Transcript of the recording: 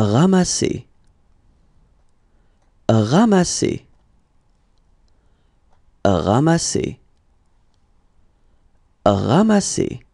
ramasser, ramasser, ramasser, ramasser.